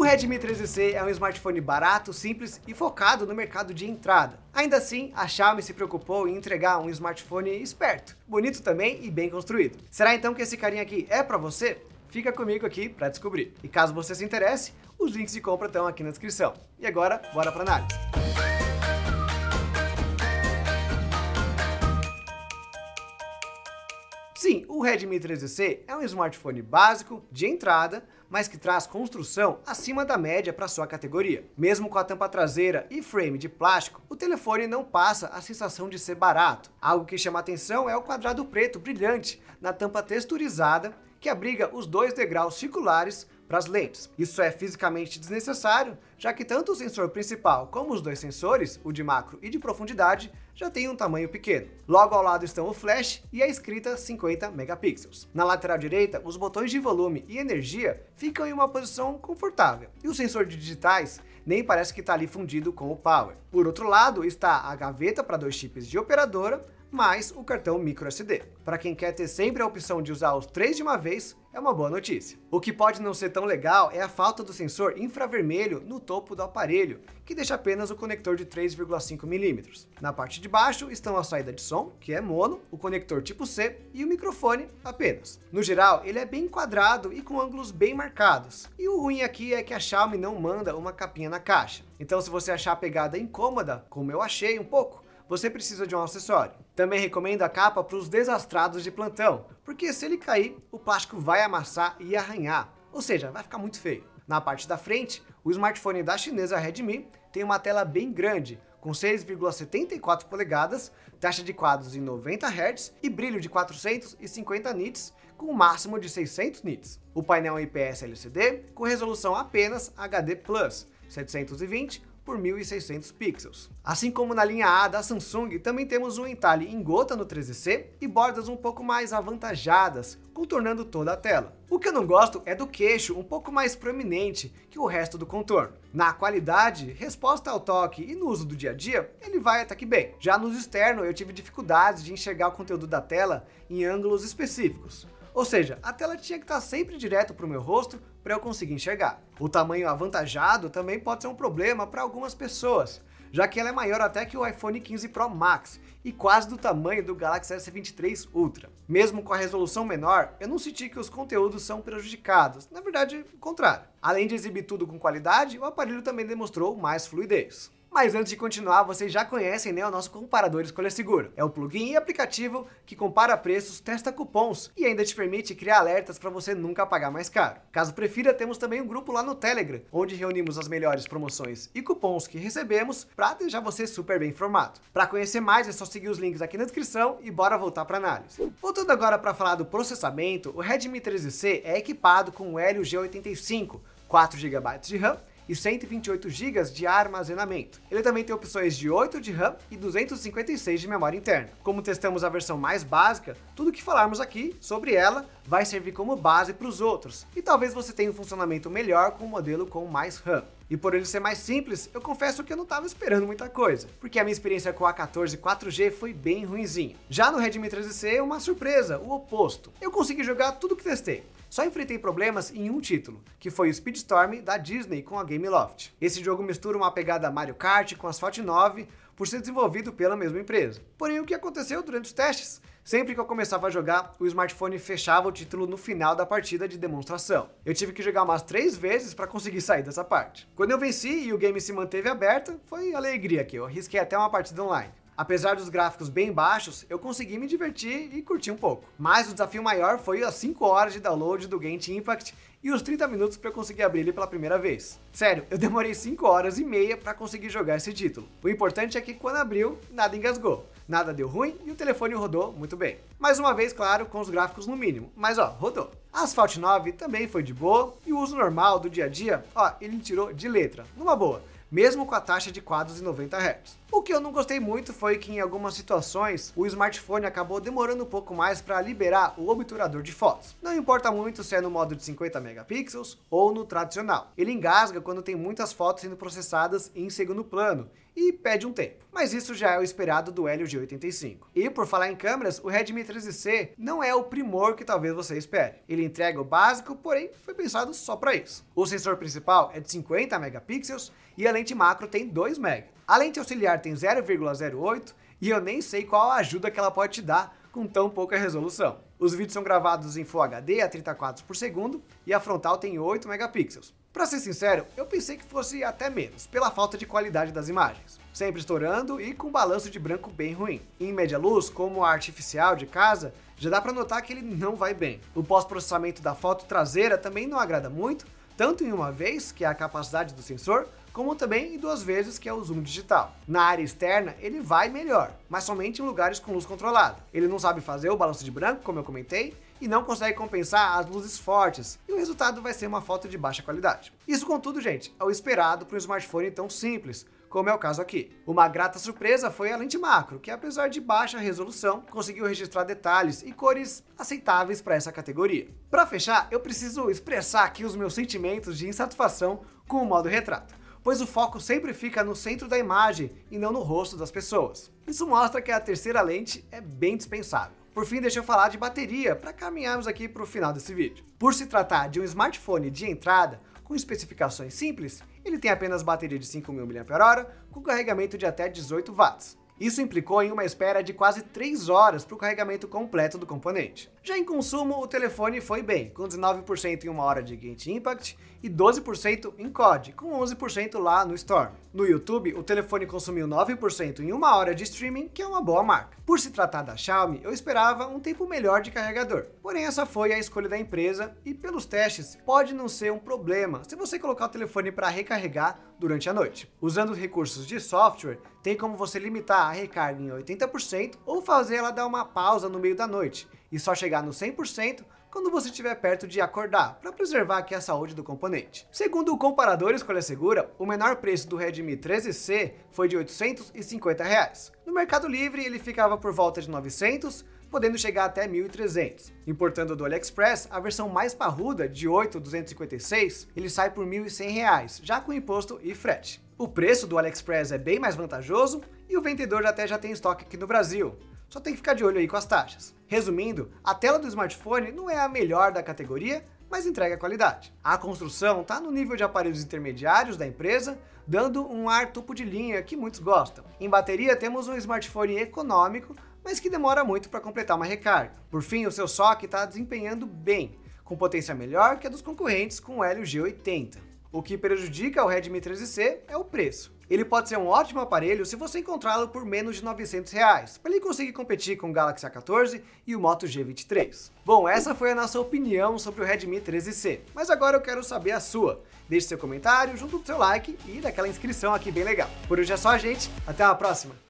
O Redmi 13C é um smartphone barato, simples e focado no mercado de entrada. Ainda assim, a Xiaomi se preocupou em entregar um smartphone esperto, bonito também e bem construído. Será então que esse carinha aqui é para você? Fica comigo aqui para descobrir. E caso você se interesse, os links de compra estão aqui na descrição. E agora, bora para análise. Sim, o Redmi 13C é um smartphone básico, de entrada, mas que traz construção acima da média para sua categoria. Mesmo com a tampa traseira e frame de plástico, o telefone não passa a sensação de ser barato. Algo que chama atenção é o quadrado preto brilhante na tampa texturizada que abriga os dois degraus circulares para as lentes. Isso é fisicamente desnecessário, já que tanto o sensor principal como os dois sensores, o de macro e de profundidade, já tem um tamanho pequeno. Logo ao lado estão o flash e a escrita 50 megapixels. Na lateral direita, os botões de volume e energia ficam em uma posição confortável, e o sensor de digitais nem parece que está ali fundido com o power. Por outro lado está a gaveta para dois chips de operadora, mais o cartão microSD. Para quem quer ter sempre a opção de usar os três de uma vez, é uma boa notícia. O que pode não ser tão legal é a falta do sensor infravermelho no topo do aparelho, que deixa apenas o conector de 3,5 mm. Na parte de baixo estão a saída de som, que é mono, o conector tipo C e o microfone apenas. No geral, ele é bem quadrado e com ângulos bem marcados. E o ruim aqui é que a Xiaomi não manda uma capinha na caixa. Então se você achar a pegada incômoda, como eu achei um pouco, você precisa de um acessório. Também recomendo a capa para os desastrados de plantão, porque se ele cair, o plástico vai amassar e arranhar, ou seja, vai ficar muito feio. Na parte da frente, o smartphone da chinesa Redmi tem uma tela bem grande, com 6,74 polegadas, taxa de quadros em 90 Hz e brilho de 450 nits, com um máximo de 600 nits. O painel é IPS LCD com resolução apenas HD+, 720 por 1600 pixels. Assim como na linha A da Samsung, também temos um entalhe em gota no 13C e bordas um pouco mais avantajadas, contornando toda a tela. O que eu não gosto é do queixo um pouco mais prominente que o resto do contorno. Na qualidade, resposta ao toque e no uso do dia a dia, ele vai até que bem. Já nos externos, eu tive dificuldades de enxergar o conteúdo da tela em ângulos específicos. Ou seja, a tela tinha que estar sempre direto para o meu rosto para eu conseguir enxergar. O tamanho avantajado também pode ser um problema para algumas pessoas, já que ela é maior até que o iPhone 15 Pro Max e quase do tamanho do Galaxy S23 Ultra. Mesmo com a resolução menor, eu não senti que os conteúdos são prejudicados, na verdade, o contrário. Além de exibir tudo com qualidade, o aparelho também demonstrou mais fluidez. Mas antes de continuar, vocês já conhecem né, o nosso comparador Escolha Seguro. É um plugin e aplicativo que compara preços, testa cupons e ainda te permite criar alertas para você nunca pagar mais caro. Caso prefira, temos também um grupo lá no Telegram, onde reunimos as melhores promoções e cupons que recebemos para deixar você super bem informado. Para conhecer mais, é só seguir os links aqui na descrição e bora voltar para análise. Voltando agora para falar do processamento, o Redmi 13C é equipado com o Helio G85, 4 GB de RAM e 128 GB de armazenamento. Ele também tem opções de 8 de RAM e 256 de memória interna. Como testamos a versão mais básica, tudo que falarmos aqui sobre ela vai servir como base para os outros, e talvez você tenha um funcionamento melhor com um modelo com mais RAM. E por ele ser mais simples, eu confesso que eu não estava esperando muita coisa, porque a minha experiência com o A14 4G foi bem ruimzinha. Já no Redmi 13C, uma surpresa, o oposto. Eu consegui jogar tudo que testei, só enfrentei problemas em um título, que foi o Speedstorm da Disney com a Game Loft. Esse jogo mistura uma pegada Mario Kart com Asphalt 9, por ser desenvolvido pela mesma empresa. Porém, o que aconteceu durante os testes? Sempre que eu começava a jogar, o smartphone fechava o título no final da partida de demonstração. Eu tive que jogar umas três vezes para conseguir sair dessa parte. Quando eu venci e o game se manteve aberto, foi alegria que eu arrisquei até uma partida online. Apesar dos gráficos bem baixos, eu consegui me divertir e curtir um pouco. Mas o desafio maior foi as 5 horas de download do Genshin Impact e os 30 minutos para eu conseguir abrir ele pela primeira vez. Sério, eu demorei 5 horas e meia para conseguir jogar esse título. O importante é que quando abriu, nada engasgou, nada deu ruim e o telefone rodou muito bem. Mais uma vez, claro, com os gráficos no mínimo, mas ó, rodou. Asphalt 9 também foi de boa e o uso normal do dia a dia, ó, ele tirou de letra, numa boa mesmo com a taxa de quadros de 90 Hz. O que eu não gostei muito foi que em algumas situações o smartphone acabou demorando um pouco mais para liberar o obturador de fotos. Não importa muito se é no modo de 50 megapixels ou no tradicional. Ele engasga quando tem muitas fotos sendo processadas em segundo plano e pede um tempo. Mas isso já é o esperado do Helio G85. E por falar em câmeras, o Redmi 13C não é o primor que talvez você espere. Ele entrega o básico, porém foi pensado só para isso. O sensor principal é de 50 megapixels e além lente macro tem 2 MB. A lente auxiliar tem 0,08 e eu nem sei qual ajuda que ela pode te dar com tão pouca resolução. Os vídeos são gravados em Full HD a 30 quadros por segundo e a frontal tem 8 megapixels. Para ser sincero, eu pensei que fosse até menos, pela falta de qualidade das imagens. Sempre estourando e com balanço de branco bem ruim. Em média luz, como a artificial de casa, já dá para notar que ele não vai bem. O pós-processamento da foto traseira também não agrada muito, tanto em uma vez, que é a capacidade do sensor, como também duas vezes que é o zoom digital. Na área externa, ele vai melhor, mas somente em lugares com luz controlada. Ele não sabe fazer o balanço de branco, como eu comentei, e não consegue compensar as luzes fortes, e o resultado vai ser uma foto de baixa qualidade. Isso, contudo, gente, é o esperado para um smartphone tão simples, como é o caso aqui. Uma grata surpresa foi a lente macro, que apesar de baixa resolução, conseguiu registrar detalhes e cores aceitáveis para essa categoria. Para fechar, eu preciso expressar aqui os meus sentimentos de insatisfação com o modo retrato pois o foco sempre fica no centro da imagem e não no rosto das pessoas. Isso mostra que a terceira lente é bem dispensável. Por fim, deixa eu falar de bateria para caminharmos aqui para o final desse vídeo. Por se tratar de um smartphone de entrada, com especificações simples, ele tem apenas bateria de 5.000 mAh com carregamento de até 18 watts. Isso implicou em uma espera de quase 3 horas para o carregamento completo do componente. Já em consumo, o telefone foi bem, com 19% em uma hora de Gate Impact e 12% em COD, com 11% lá no Storm. No YouTube, o telefone consumiu 9% em uma hora de streaming, que é uma boa marca. Por se tratar da Xiaomi, eu esperava um tempo melhor de carregador. Porém, essa foi a escolha da empresa e pelos testes, pode não ser um problema se você colocar o telefone para recarregar durante a noite. Usando recursos de software, tem como você limitar a recarga em 80% ou fazer ela dar uma pausa no meio da noite e só chegar no 100% quando você estiver perto de acordar, para preservar aqui a saúde do componente. Segundo o comparador Escolha Segura, o menor preço do Redmi 13C foi de R$ 850. Reais. No Mercado Livre, ele ficava por volta de 900, podendo chegar até 1.300. Importando do AliExpress, a versão mais parruda, de 8,256, ele sai por 1.100 reais, já com imposto e frete. O preço do AliExpress é bem mais vantajoso e o vendedor até já tem estoque aqui no Brasil. Só tem que ficar de olho aí com as taxas. Resumindo, a tela do smartphone não é a melhor da categoria, mas entrega qualidade. A construção está no nível de aparelhos intermediários da empresa, dando um ar topo de linha que muitos gostam. Em bateria temos um smartphone econômico, mas que demora muito para completar uma recarga. Por fim, o seu SOC está desempenhando bem, com potência melhor que a dos concorrentes com o Helio G80. O que prejudica o Redmi 13C é o preço. Ele pode ser um ótimo aparelho se você encontrá-lo por menos de 900 reais, para ele conseguir competir com o Galaxy A14 e o Moto G23. Bom, essa foi a nossa opinião sobre o Redmi 13C, mas agora eu quero saber a sua. Deixe seu comentário junto do seu like e daquela inscrição aqui bem legal. Por hoje é só, gente. Até a próxima!